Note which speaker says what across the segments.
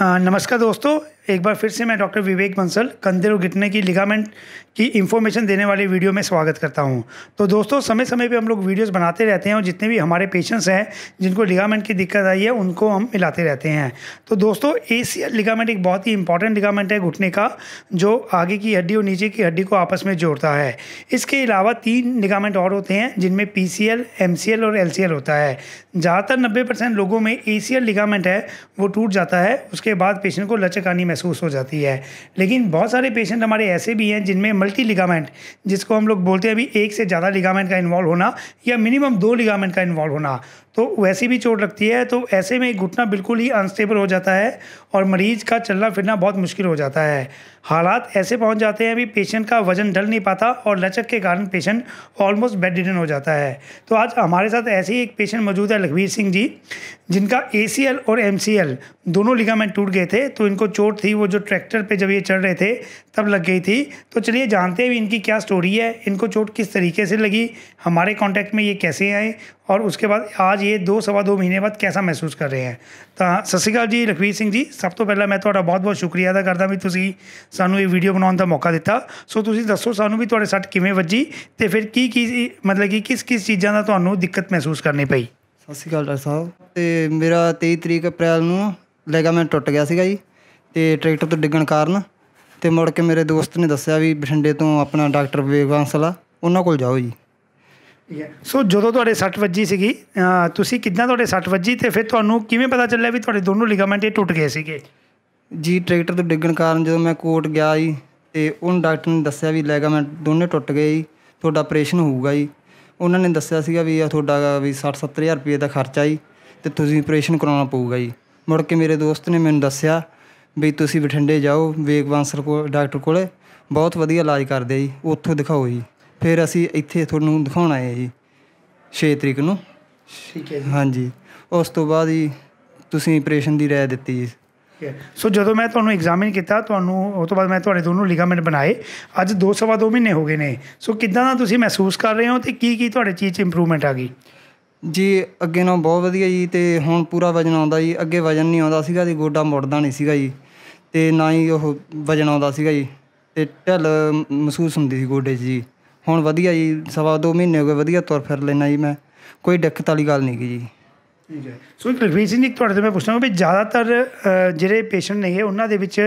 Speaker 1: नमस्कार दोस्तों एक बार फिर से मैं डॉक्टर विवेक बंसल कंधे और घिटने की लिगामेंट की इन्फॉर्मेशन देने वाले वीडियो में स्वागत करता हूं तो दोस्तों समय समय पे हम लोग वीडियोस बनाते रहते हैं और जितने भी हमारे पेशेंट्स हैं जिनको लिगामेंट की दिक्कत आई है उनको हम मिलाते रहते हैं तो दोस्तों ए लिगामेंट एक बहुत ही इंपॉर्टेंट लिगामेंट है घुटने का जो आगे की हड्डी और नीचे की हड्डी को आपस में जोड़ता है इसके अलावा तीन लिगामेंट और होते हैं जिनमें पी सी और एल होता है ज़्यादातर नब्बे लोगों में ए लिगामेंट है वो टूट जाता है उसके उसके बाद पेशेंट को लचक आनी महसूस हो जाती है लेकिन बहुत सारे पेशेंट हमारे ऐसे भी हैं जिनमें मल्टी लिगामेंट जिसको हम लोग बोलते हैं अभी एक से ज़्यादा लिगामेंट का इन्वॉल्व होना या मिनिमम दो लिगामेंट का इन्वॉल्व होना तो वैसी भी चोट लगती है तो ऐसे में घुटना बिल्कुल ही अनस्टेबल हो जाता है और मरीज का चलना फिरना बहुत मुश्किल हो जाता है हालात ऐसे पहुंच जाते हैं अभी पेशेंट का वजन ढल नहीं पाता और लचक के कारण पेशेंट ऑलमोस्ट बेड रिटर्न हो जाता है तो आज हमारे साथ ऐसे ही एक पेशेंट मौजूद है लखवीर सिंह जी जिनका ए और एम दोनों लिगामेंट टूट गए थे तो इनको चोट थी वो जो ट्रैक्टर पे जब ये चढ़ रहे थे तब लग गई थी तो चलिए जानते हैं इनकी क्या स्टोरी है इनको चोट किस तरीके से लगी हमारे कांटेक्ट में ये कैसे आए और उसके बाद आज ये 2 सवा 2 महीने बाद कैसा महसूस कर रहे हैं ਤਾਂ ਸਤਿ ਸ਼੍ਰੀ ਅਕਾਲ ਜੀ ਲਖਵੀਰ ਸਿੰਘ ਜੀ ਸਭ ਤੋਂ ਪਹਿਲਾਂ ਮੈਂ ਤੁਹਾਡਾ ਬਹੁਤ-ਬਹੁਤ ਸ਼ੁਕਰੀਆ ਅਦਾ ਕਰਦਾ ਵੀ ਤੁਸੀਂ ਸਾਨੂੰ ਇਹ ਵੀਡੀਓ ਬਣਾਉਣ ਦਾ ਮੌਕਾ ਦਿੱਤਾ ਸੋ ਤੁਸੀਂ ਦੱਸੋ ਸਾਨੂੰ ਵੀ ਤੁਹਾਡੇ ਸੱਟ ਕਿਵੇਂ ਵੱਜੀ ਤੇ ਫਿਰ ਕੀ ਕੀ ਮਤਲਬ ਕਿ ਕਿਸ-ਕਿਸ ਚੀਜ਼ਾਂ ਦਾ ਤੁਹਾਨੂੰ ਦਿੱਕਤ ਮਹਿਸੂਸ ਕਰਨੀ ਪਈ
Speaker 2: ਸਤਿ ਸ਼੍ਰੀ ਅਕਾਲ ਸਾਹਿਬ ਤੇ ਮੇਰਾ 23 ਤਰੀਕ ਅਪ੍ਰੈਲ ਨੂੰ ਲੈਗਾਮੈਂਟ ਟੁੱਟ ਗਿਆ ਸੀਗਾ ਜੀ ਤੇ ਟਰੈਕਟਰ ਤੋਂ ਡਿੱਗਣ ਕਾਰਨ ਤੇ ਮੁੜ ਕੇ ਮੇਰੇ ਦੋਸਤ ਨੇ ਦੱਸਿਆ ਵੀ ਬਠਿੰਡੇ ਤੋਂ ਆਪਣਾ ਡਾਕਟਰ ਵਿਵੇਕ ਉਹਨਾਂ ਕੋਲ ਜਾਓ ਜੀ ਸੋ ਜਦੋਂ ਤੁਹਾਡੇ 60 ਵੱਜੀ ਸੀਗੀ ਤੁਸੀਂ ਕਿੱਦਾਂ ਤੁਹਾਡੇ 60 ਵੱਜੀ ਤੇ ਫਿਰ
Speaker 1: ਤੁਹਾਨੂੰ ਕਿਵੇਂ ਪਤਾ ਚੱਲਿਆ ਵੀ ਤੁਹਾਡੇ ਦੋਨੋਂ ਲਿਗਾਮੈਂਟ ਇਹ ਟੁੱਟ ਗਏ ਸੀਗੇ
Speaker 2: ਜੀ ਟਰੈਕਟਰ ਤੋਂ ਡਿੱਗਣ ਕਾਰਨ ਜਦੋਂ ਮੈਂ ਕੋਰਟ ਗਿਆ ਜੀ ਤੇ ਉਹਨਾਂ ਡਾਕਟਰ ਨੇ ਦੱਸਿਆ ਵੀ ਲਿਗਾਮੈਂਟ ਦੋਨੇ ਟੁੱਟ ਗਏ ਜੀ ਤੁਹਾਡਾ ਆਪਰੇਸ਼ਨ ਹੋਊਗਾ ਜੀ ਉਹਨਾਂ ਨੇ ਦੱਸਿਆ ਸੀਗਾ ਵੀ ਇਹ ਤੁਹਾਡਾ ਵੀ 60 70000 ਰੁਪਏ ਦਾ ਖਰਚਾ ਜੀ ਤੇ ਤੁਸੀਂ ਆਪਰੇਸ਼ਨ ਕਰਾਉਣਾ ਪਊਗਾ ਜੀ ਮੁੜ ਕੇ ਮੇਰੇ ਦੋਸਤ ਨੇ ਮੈਨੂੰ ਦੱਸਿਆ ਵੀ ਤੁਸੀਂ ਬਠਿੰਡੇ ਜਾਓ ਵੇਗਵਾਂਸਰ ਕੋਲ ਡਾਕਟਰ ਕੋਲੇ ਬਹੁਤ ਵਧੀਆ ਇਲਾਜ ਕਰਦੇ ਆ ਜੀ ਉੱਥੋਂ ਦਿਖਾਓ ਜੀ ਫਿਰ ਅਸੀਂ ਇੱਥੇ ਤੁਹਾਨੂੰ ਦਿਖਾਉਣ ਆਏ ਜੀ 6 ਤਰੀਕ ਨੂੰ ਠੀਕ ਹੈ ਜੀ ਹਾਂਜੀ ਉਸ ਤੋਂ ਬਾਅਦ ਹੀ ਤੁਸੀਂ ਆਪਰੇਸ਼ਨ ਦੀ ਰਾਏ ਦਿੱਤੀ ਜੀ ਸੋ ਜਦੋਂ ਮੈਂ ਤੁਹਾਨੂੰ ਐਗਜ਼ਾਮਿਨ ਕੀਤਾ ਤੁਹਾਨੂੰ
Speaker 1: ਉਸ ਤੋਂ ਬਾਅਦ ਮੈਂ ਤੁਹਾਡੇ ਦੋਨੋਂ ਲਿਗਾਮੈਂਟ ਬਣਾਏ ਅੱਜ 2 ਸਵਾ 2 ਮਹੀਨੇ ਹੋ ਗਏ ਨੇ ਸੋ ਕਿਦਾਂ ਦਾ ਤੁਸੀਂ ਮਹਿਸੂਸ ਕਰ
Speaker 2: ਰਹੇ ਹੋ ਤੇ ਕੀ ਕੀ ਤੁਹਾਡੇ ਚੀਜ਼ 'ਚ ਇੰਪਰੂਵਮੈਂਟ ਆ ਗਈ ਜੀ ਅੱਗੇ ਨਾਲ ਬਹੁਤ ਵਧੀਆ ਜੀ ਤੇ ਹੁਣ ਪੂਰਾ ਵਜ਼ਨ ਆਉਂਦਾ ਜੀ ਅੱਗੇ ਵਜ਼ਨ ਨਹੀਂ ਆਉਂਦਾ ਸੀਗਾ ਜੀ ਗੋਡਾ ਮੁੜਦਾ ਨਹੀਂ ਸੀਗਾ ਜੀ ਤੇ ਨਾ ਹੀ ਉਹ ਵਜ਼ਨ ਆਉਂਦਾ ਸੀਗਾ ਜੀ ਤੇ ਢਿੱਲ ਮਹਿਸੂਸ ਹੁੰਦੀ ਸੀ ਗੋਡੇ 'ਚ ਜੀ ਹੁਣ ਵਧੀਆ ਜੀ ਸਵਾ ਦੋ ਮਹੀਨੇ ਹੋ ਗਏ ਵਧੀਆ ਤੁਰ ਫਿਰ ਲੈਣਾ ਜੀ ਮੈਂ ਕੋਈ ਦਿੱਕਤ ਵਾਲੀ ਗੱਲ ਨਹੀਂ ਜੀ ਠੀਕ ਹੈ ਸੋ ਲਖਵੀਰ
Speaker 1: ਸਿੰਘ ਤੁਹਾਡੇ ਤੋਂ ਮੈਂ ਪੁੱਛਣਾ ਵੀ ਜ਼ਿਆਦਾਤਰ ਜਿਹੜੇ ਪੇਸ਼ੈਂਟ ਨੇ ਉਹਨਾਂ ਦੇ ਵਿੱਚ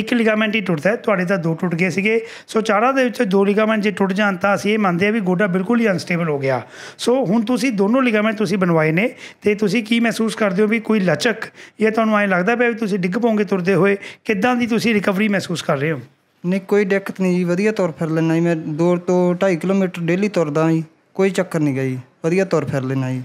Speaker 1: ਇੱਕ ਲਿਗਾਮੈਂਟ ਹੀ ਟੁੱਟਦਾ ਹੈ ਤੁਹਾਡੇ ਤਾਂ ਦੋ ਟੁੱਟ ਗਏ ਸੀਗੇ ਸੋ ਚਾਰਾਂ ਦੇ ਵਿੱਚ ਦੋ ਲਿਗਾਮੈਂਟ ਜੇ ਟੁੱਟ ਜਾਣ ਤਾਂ ਅਸੀਂ ਇਹ ਮੰਨਦੇ ਆ ਵੀ ਗੋਡਾ ਬਿਲਕੁਲ ਹੀ ਅਨਸਟੇਬਲ ਹੋ ਗਿਆ ਸੋ ਹੁਣ ਤੁਸੀਂ ਦੋਨੋਂ ਲਿਗਾਮੈਂਟ ਤੁਸੀਂ ਬਣਵਾਏ ਨੇ ਤੇ ਤੁਸੀਂ ਕੀ ਮਹਿਸੂਸ ਕਰਦੇ ਹੋ ਵੀ ਕੋਈ ਲਚਕ ਜਾਂ ਤੁਹਾਨੂੰ ਐਂ ਲੱਗਦਾ ਪਿਆ ਵੀ ਤੁਸੀਂ ਡਿੱਗ ਪੋਗੇ ਤੁਰਦੇ ਹੋਏ ਕਿੱਦਾਂ ਦੀ ਤੁਸੀਂ ਰਿਕਵਰੀ ਮਹਿਸੂਸ ਕਰ
Speaker 2: ਰਹੇ ਹੋ ਨਹੀਂ ਕੋਈ ਦਿੱਕਤ ਨਹੀਂ ਜੀ ਵਧੀਆ ਤੁਰ ਫਿਰ ਲੈਣਾ ਜੀ ਮੈਂ 2 ਤੋਂ 2.5 ਕਿਲੋਮੀਟਰ ਡੇਲੀ ਤੁਰਦਾ ਜੀ ਕੋਈ ਚੱਕਰ ਨਹੀਂ ਗਈ ਵਧੀਆ ਤੁਰ ਫਿਰ ਲੈਣਾ ਜੀ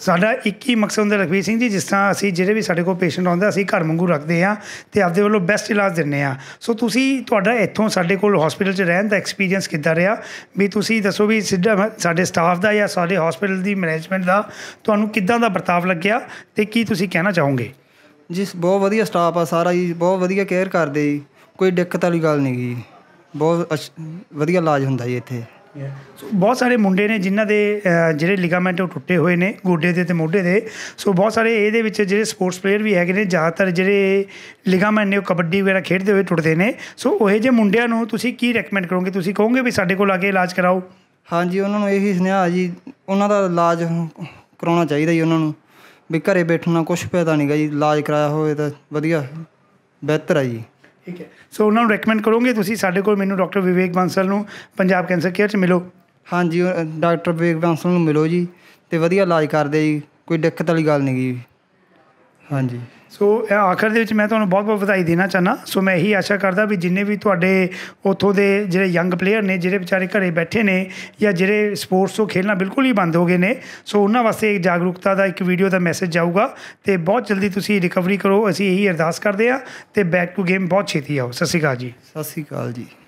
Speaker 2: ਸਾਡਾ ਇੱਕ ਹੀ ਮਕਸਦ ਹੁੰਦਾ ਰਖਵੀਰ ਸਿੰਘ ਜੀ ਜਿਸ
Speaker 1: ਤਰ੍ਹਾਂ ਅਸੀਂ ਜਿਹੜੇ ਵੀ ਸਾਡੇ ਕੋਲ ਪੇਸ਼ੈਂਟ ਆਉਂਦਾ ਅਸੀਂ ਘਰ ਵਾਂਗੂ ਰੱਖਦੇ ਆ ਤੇ ਆਪਦੇ ਵੱਲੋਂ ਬੈਸਟ ਇਲਾਜ ਦਿੰਨੇ ਆ ਸੋ ਤੁਸੀਂ ਤੁਹਾਡਾ ਇੱਥੋਂ ਸਾਡੇ ਕੋਲ ਹਸਪੀਟਲ 'ਚ ਰਹਿਣ ਦਾ ਐਕਸਪੀਰੀਅੰਸ ਕਿੱਦਾਂ ਰਿਹਾ ਵੀ ਤੁਸੀਂ ਦੱਸੋ ਵੀ ਸਿੱਧਾ ਸਾਡੇ ਸਟਾਫ ਦਾ ਜਾਂ ਸਾਡੇ ਹਸਪੀਟਲ ਦੀ ਮੈਨੇਜਮੈਂਟ ਦਾ ਤੁਹਾਨੂੰ ਕਿੱਦਾਂ ਦਾ ਵਰਤਾਵ ਲੱਗਿਆ ਤੇ ਕੀ
Speaker 2: ਤੁਸੀਂ ਕਹਿਣਾ ਚਾਹੋਗੇ ਜੀ ਬਹੁਤ ਵਧੀਆ ਸਟਾਫ ਆ ਸਾਰਾ ਜੀ ਬਹੁਤ ਵਧੀਆ ਕੇਅਰ ਕਰਦੇ ਜੀ ਕੋਈ ਦਿੱਕਤ ਵਾਲੀ ਗੱਲ ਨਹੀਂ ਜੀ ਬਹੁਤ ਵਧੀਆ ਇਲਾਜ ਹੁੰਦਾ ਜੀ ਇੱਥੇ ਸੋ ਬਹੁਤ ਸਾਰੇ
Speaker 1: ਮੁੰਡੇ ਨੇ ਜਿਨ੍ਹਾਂ ਦੇ ਜਿਹੜੇ ਲਿਗਾਮੈਂਟ ਉਹ ਟੁੱਟੇ ਹੋਏ ਨੇ ਗੋਡੇ ਦੇ ਤੇ ਮੋਢੇ ਦੇ ਸੋ ਬਹੁਤ ਸਾਰੇ ਇਹਦੇ ਵਿੱਚ ਜਿਹੜੇ ਸਪੋਰਟਸ ਪਲੇਅਰ ਵੀ ਹੈਗੇ ਨੇ ਜ਼ਿਆਦਾਤਰ ਜਿਹੜੇ ਲਿਗਾਮੈਂਟ ਨੇ ਉਹ ਕਬੱਡੀ ਵਗੈਰਾ ਖੇਡਦੇ ਹੋਏ ਟੁੱਟਦੇ ਨੇ
Speaker 2: ਸੋ ਉਹ ਜੇ ਮੁੰਡਿਆਂ ਨੂੰ ਤੁਸੀਂ ਕੀ ਰეკਮੈਂਡ ਕਰੋਗੇ ਤੁਸੀਂ ਕਹੋਗੇ ਵੀ ਸਾਡੇ ਕੋਲ ਆ ਕੇ ਇਲਾਜ ਕਰਾਓ ਹਾਂਜੀ ਉਹਨਾਂ ਨੂੰ ਇਹੀ ਸੁਨੇਹਾ ਜੀ ਉਹਨਾਂ ਦਾ ਇਲਾਜ ਕਰਾਉਣਾ ਚਾਹੀਦਾ ਜੀ ਉਹਨਾਂ ਨੂੰ ਵੀ ਘਰੇ ਬੈਠਣਾ ਕੁਝ ਫਾਇਦਾ ਨਹੀਂਗਾ ਜੀ ਇਲਾਜ ਕਰਾਇਆ ਹੋਵੇ ਤਾਂ ਵਧੀਆ ਬਿਹਤਰ ਆ ਜੀ ਠੀਕ ਹੈ ਸੋ ਉਹਨਾਂ ਨੂੰ ਰეკਮੈਂਡ ਕਰੋਗੇ ਤੁਸੀਂ ਸਾਡੇ ਕੋਲ ਮੈਨੂੰ ਡਾਕਟਰ ਵਿਵੇਕ ਬਾਂਸਲ ਨੂੰ ਪੰਜਾਬ ਕੈਂਸਰ ਕੇਅਰ 'ਚ ਮਿਲੋ ਹਾਂਜੀ ਡਾਕਟਰ ਵਿਵੇਕ ਬਾਂਸਲ ਨੂੰ ਮਿਲੋ ਜੀ ਤੇ ਵਧੀਆ ਇਲਾਜ ਕਰਦੇ ਜੀ ਕੋਈ ਦਿੱਕਤ ਵਾਲੀ ਗੱਲ ਨਹੀਂ ਜੀ ਹਾਂਜੀ
Speaker 1: ਸੋ ਇਹ ਆਖਰ ਦੇ ਵਿੱਚ ਮੈਂ ਤੁਹਾਨੂੰ ਬਹੁਤ-ਬਹੁਤ ਵਧਾਈ ਦੇਣਾ ਚਾਹਨਾ ਸੋ ਮੈਂ ਇਹੀ ਆਸ਼ਾ ਕਰਦਾ ਵੀ ਜਿੰਨੇ ਵੀ ਤੁਹਾਡੇ ਉਥੋਂ ਦੇ ਜਿਹੜੇ ਯੰਗ ਪਲੇਅਰ ਨੇ ਜਿਹੜੇ ਵਿਚਾਰੇ ਘਰੇ ਬੈਠੇ ਨੇ ਜਾਂ ਜਿਹੜੇ ਸਪੋਰਟਸ ਤੋਂ ਖੇਲਣਾ ਬਿਲਕੁਲ ਹੀ ਬੰਦ ਹੋ ਗਏ ਨੇ ਸੋ ਉਹਨਾਂ ਵਾਸਤੇ ਇੱਕ ਜਾਗਰੂਕਤਾ ਦਾ ਇੱਕ ਵੀਡੀਓ ਦਾ ਮੈਸੇਜ ਜਾਊਗਾ ਤੇ ਬਹੁਤ ਜਲਦੀ ਤੁਸੀਂ ਰਿਕਵਰੀ ਕਰੋ ਅਸੀਂ ਇਹੀ ਅਰਦਾਸ ਕਰਦੇ ਆ ਤੇ ਬੈਕ ਟੂ ਗੇਮ ਬਹੁਤ ਛੇਤੀ ਆਓ ਸਤਿ ਸ਼੍ਰੀ ਅਕਾਲ ਜੀ
Speaker 2: ਸਤਿ ਸ਼੍ਰੀ ਅਕਾਲ ਜੀ